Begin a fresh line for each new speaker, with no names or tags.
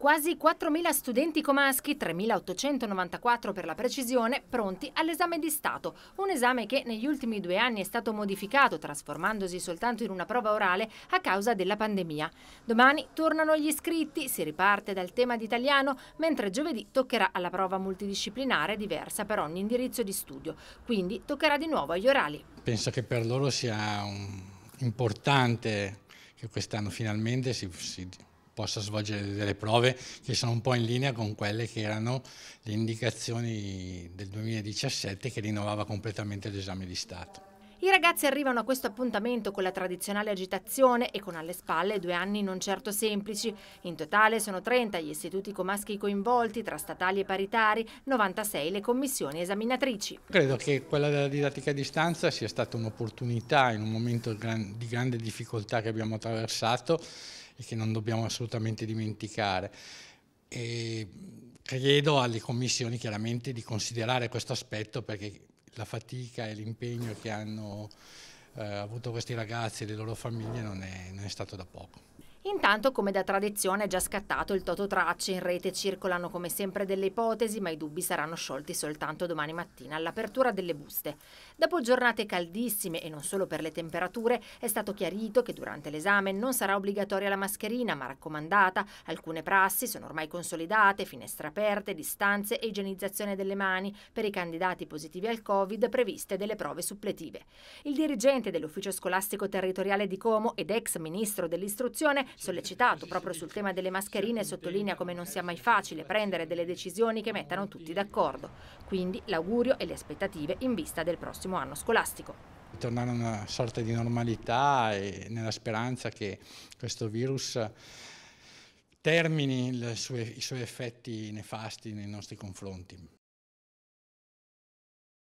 Quasi 4.000 studenti comaschi, 3.894 per la precisione, pronti all'esame di Stato, un esame che negli ultimi due anni è stato modificato, trasformandosi soltanto in una prova orale a causa della pandemia. Domani tornano gli iscritti, si riparte dal tema di italiano, mentre giovedì toccherà alla prova multidisciplinare diversa per ogni indirizzo di studio, quindi toccherà di nuovo agli orali.
Penso che per loro sia importante che quest'anno finalmente si, si possa svolgere delle prove che sono un po' in linea con quelle che erano le indicazioni del 2017 che rinnovava completamente l'esame di Stato.
I ragazzi arrivano a questo appuntamento con la tradizionale agitazione e con alle spalle due anni non certo semplici. In totale sono 30 gli istituti con maschi coinvolti, tra statali e paritari, 96 le commissioni esaminatrici.
Credo che quella della didattica a distanza sia stata un'opportunità in un momento di grande difficoltà che abbiamo attraversato e che non dobbiamo assolutamente dimenticare. E chiedo alle commissioni chiaramente di considerare questo aspetto perché la fatica e l'impegno che hanno eh, avuto questi ragazzi e le loro famiglie non è, non è stato da poco.
Intanto, come da tradizione, è già scattato il toto tracce. In rete circolano come sempre delle ipotesi, ma i dubbi saranno sciolti soltanto domani mattina all'apertura delle buste. Dopo giornate caldissime e non solo per le temperature, è stato chiarito che durante l'esame non sarà obbligatoria la mascherina, ma raccomandata. Alcune prassi sono ormai consolidate, finestre aperte, distanze e igienizzazione delle mani per i candidati positivi al Covid previste delle prove suppletive. Il dirigente dell'Ufficio Scolastico Territoriale di Como ed ex ministro dell'Istruzione sollecitato proprio sul tema delle mascherine, sottolinea come non sia mai facile prendere delle decisioni che mettano tutti d'accordo. Quindi l'augurio e le aspettative in vista del prossimo anno scolastico
tornare a una sorta di normalità e nella speranza che questo virus termini sue, i suoi effetti nefasti nei nostri confronti.